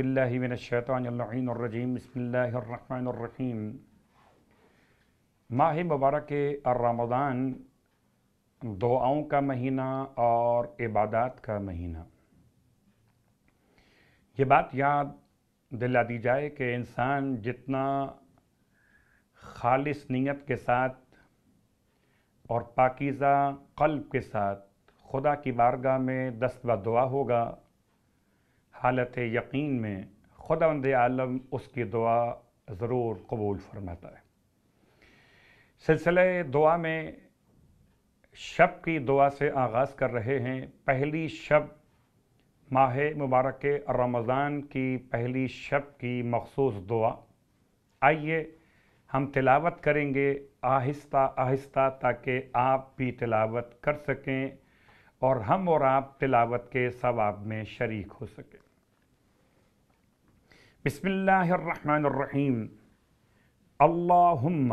باللہ من الشیطان اللعین الرجیم بسم اللہ الرحمن الرحیم ماہ مبارک الرمضان دعاؤں کا مہینہ اور عبادات کا مہینہ یہ بات یاد دلا دی جائے کہ انسان جتنا خالص نیت کے ساتھ اور پاکیزہ قلب کے ساتھ خدا کی بارگاہ میں دست و دعا ہوگا حالت یقین میں خدا اند عالم اس کی دعا ضرور قبول فرماتا ہے سلسلہ دعا میں شب کی دعا سے آغاز کر رہے ہیں پہلی شب ماہ مبارک رمضان کی پہلی شب کی مخصوص دعا آئیے ہم تلاوت کریں گے آہستہ آہستہ تاکہ آپ بھی تلاوت کر سکیں اور ہم اور آپ تلاوت کے ثواب میں شریک ہو سکیں بسم الله الرحمن الرحيم اللهم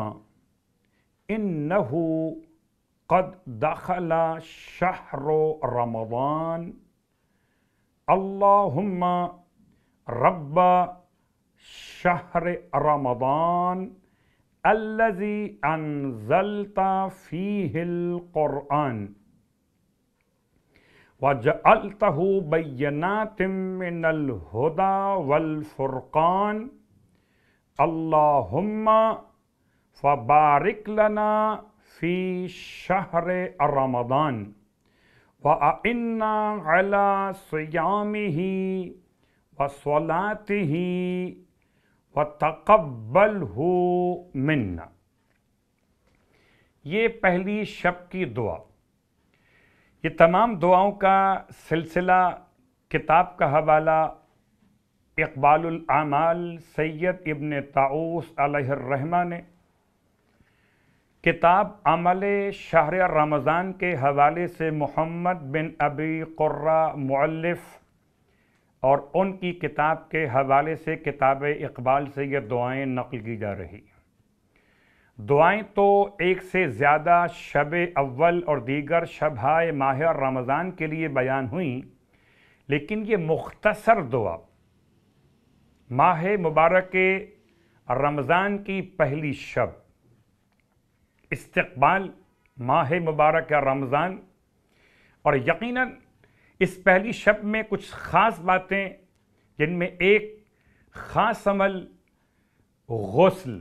انه قد دخل شهر رمضان اللهم رب شهر رمضان الذي انزلت فيه القران وَجَعَلْتَهُ بَيَّنَاتٍ مِّنَ الْهُدَى وَالْفُرْقَانِ اللہم فَبَارِكْ لَنَا فِي شَهْرِ الرَّمَضَانِ وَأَئِنَّا عَلَى صِيَامِهِ وَصَلَاتِهِ وَتَقَبَّلْهُ مِنَّا یہ پہلی شب کی دعا یہ تمام دعاؤں کا سلسلہ کتاب کا حوالہ اقبال الاعمال سید ابن تاؤس علیہ الرحمہ نے کتاب عمل شہر رمضان کے حوالے سے محمد بن ابی قرہ معلف اور ان کی کتاب کے حوالے سے کتاب اقبال سے یہ دعائیں نقل کی جا رہی ہیں دعائیں تو ایک سے زیادہ شب اول اور دیگر شبہ ماہ اور رمضان کے لیے بیان ہوئیں لیکن یہ مختصر دعا ماہ مبارک رمضان کی پہلی شب استقبال ماہ مبارک رمضان اور یقیناً اس پہلی شب میں کچھ خاص باتیں جن میں ایک خاص عمل غسل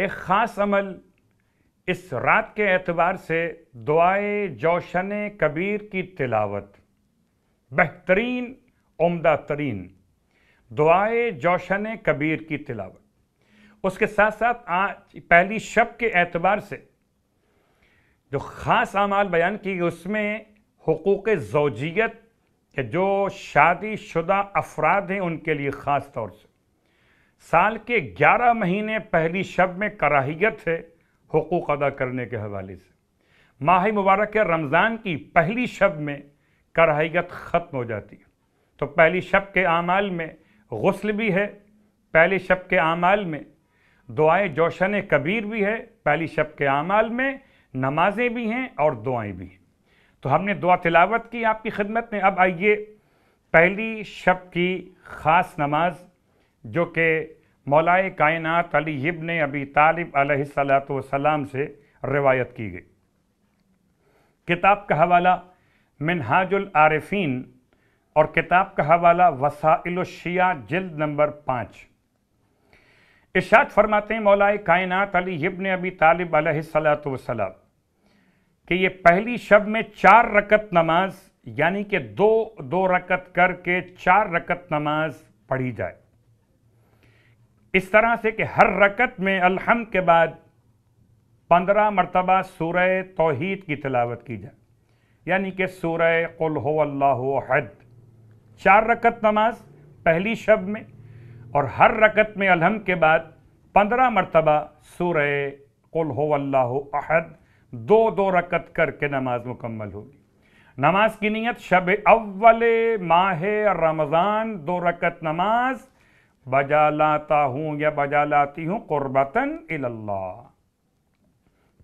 ایک خاص عمل اس رات کے اعتبار سے دعائے جوشن کبیر کی تلاوت بہترین عمدہ ترین دعائے جوشن کبیر کی تلاوت اس کے ساتھ ساتھ آج پہلی شب کے اعتبار سے جو خاص اعمال بیان کی اس میں حقوق زوجیت کہ جو شادی شدہ افراد ہیں ان کے لیے خاص طور سے سال کے گیارہ مہینے پہلی شب میں کراہیت ہے حقوق ادا کرنے کے حوالے سے ماہ مبارک رمضان کی پہلی شب میں کراہیت ختم ہو جاتی ہے تو پہلی شب کے اعمال میں غسل بھی ہے پہلی شب کے اعمال میں دعائیں جوشن کبیر بھی ہے پہلی شب کے اعمال میں نمازیں بھی ہیں اور دعائیں بھی ہیں تو ہم نے دعا تلاوت کی آپ کی خدمت میں اب آئیے پہلی شب کی خاص نماز جو کہ مولائے کائنات علی ابن ابی طالب علیہ السلام سے روایت کی گئی کتاب کا حوالہ منہاج العارفین اور کتاب کا حوالہ وسائل الشیعہ جلد نمبر پانچ ارشاد فرماتے ہیں مولائے کائنات علی ابن ابی طالب علیہ صلاۃ کہ یہ پہلی شب میں چار رکت نماز یعنی کہ دو دو رکت کر کے چار رکت نماز پڑھی جائے اس طرح سے کہ ہر رکت میں الحم کے بعد پندرہ مرتبہ سورہ توحید کی تلاوت کی جائے یعنی کہ سورہ قل ہو اللہ حد چار رکت نماز پہلی شب میں اور ہر رکت میں الحم کے بعد پندرہ مرتبہ سورہ قل ہو اللہ احد دو دو رکت کر کے نماز مکمل ہوگی نماز کی نیت شب اول ماہ رمضان دو رکت نماز بجا لاتا ہوں یا بجا لاتی ہوں اللہ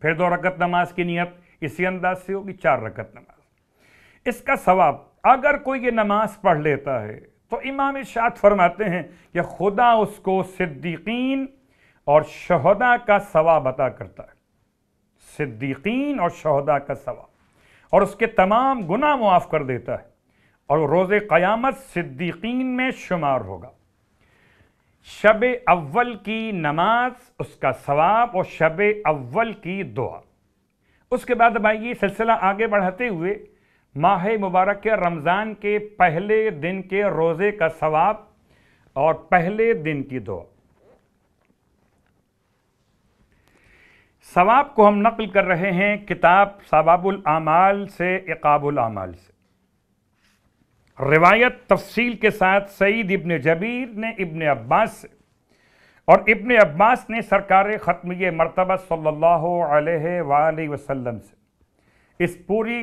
پھر دو رکت نماز کی نیت اسی انداز سے ہوگی چار رکت نماز اس کا ثواب اگر کوئی یہ نماز پڑھ لیتا ہے تو امام اشعت فرماتے ہیں کہ خدا اس کو صدیقین اور شہدا کا ثواب عطا کرتا ہے صدیقین اور شہدا کا ثواب اور اس کے تمام گناہ معاف کر دیتا ہے اور روز قیامت صدیقین میں شمار ہوگا شب اول کی نماز اس کا ثواب اور شب اول کی دعا اس کے بعد اب آئیے سلسلہ آگے بڑھاتے ہوئے ماہ مبارک کے رمضان کے پہلے دن کے روزے کا ثواب اور پہلے دن کی دعا ثواب کو ہم نقل کر رہے ہیں کتاب ثواب العمال سے اقاب الاعمال سے روایت تفصیل کے ساتھ سعید ابن جبیر نے ابن عباس سے اور ابن عباس نے سرکار ختم مرتبہ صلی اللہ علیہ وآلہ وسلم سے اس پوری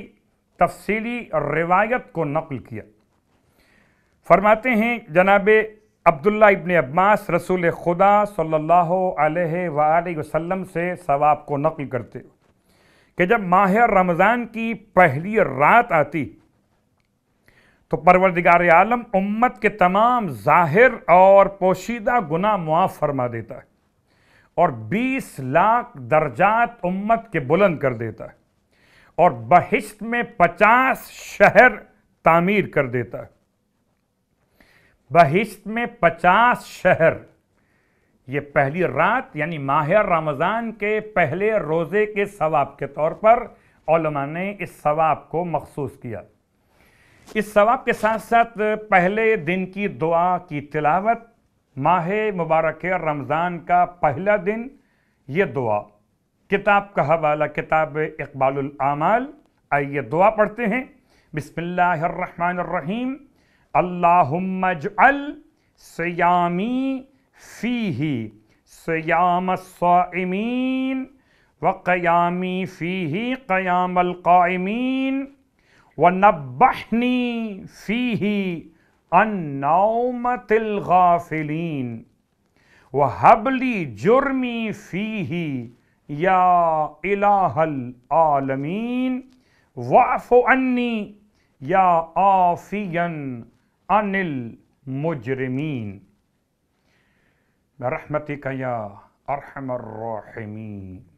تفصیلی روایت کو نقل کیا فرماتے ہیں جناب عبداللہ ابن عباس رسول خدا صلی اللہ علیہ وآلہ وسلم سے ثواب کو نقل کرتے کہ جب ماہ رمضان کی پہلی رات آتی تو پروردگار عالم امت کے تمام ظاہر اور پوشیدہ گناہ معاف فرما دیتا ہے اور بیس لاکھ درجات امت کے بلند کر دیتا ہے اور بہشت میں پچاس شہر تعمیر کر دیتا ہے بہشت میں پچاس شہر یہ پہلی رات یعنی ماہ رمضان کے پہلے روزے کے ثواب کے طور پر علماء نے اس ثواب کو مخصوص کیا اس ثواب کے ساتھ ساتھ پہلے دن کی دعا کی تلاوت ماہ مبارک رمضان کا پہلا دن یہ دعا کتاب کا حوالہ کتاب اقبال العمال آئیے دعا پڑھتے ہیں بسم اللہ الرحمن الرحیم اللہم اجعل سیامی فیہی سیام الصائمین وقیامی فیہی قیام القائمین ونبحني فيه عن نومة الغافلين وهب لي جرمي فيه يا إله العالمين واعف عني يا آفيا عن المجرمين برحمتك يا أرحم الراحمين